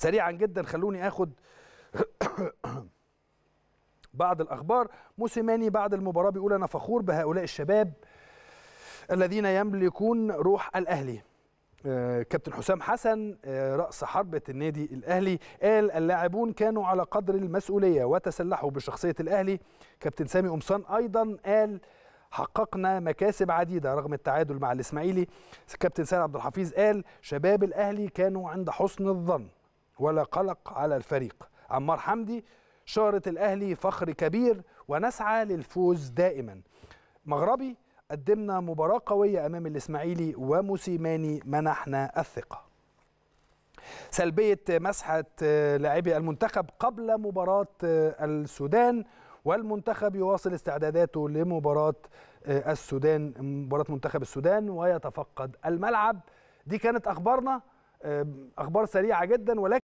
سريعا جدا خلوني اخد بعض الاخبار موسيماني بعد المباراه بيقول انا فخور بهؤلاء الشباب الذين يملكون روح الاهلي آه، كابتن حسام حسن آه، رأس حربة النادي الأهلي قال اللاعبون كانوا على قدر المسؤولية وتسلحوا بشخصية الأهلي كابتن سامي أمصان أيضا قال حققنا مكاسب عديدة رغم التعادل مع الإسماعيلي كابتن سيد عبد الحفيظ قال شباب الأهلي كانوا عند حسن الظن ولا قلق على الفريق عمار حمدي شارة الأهلي فخر كبير ونسعى للفوز دائما مغربي قدمنا مباراة قوية أمام الإسماعيلي وموسيماني منحنا الثقة سلبية مسحة آه، لاعبي المنتخب قبل مباراة آه، السودان والمنتخب يواصل استعداداته لمباراة آه، السودان مباراة منتخب السودان ويتفقد الملعب دي كانت أخبارنا أخبار سريعة جدا ولكن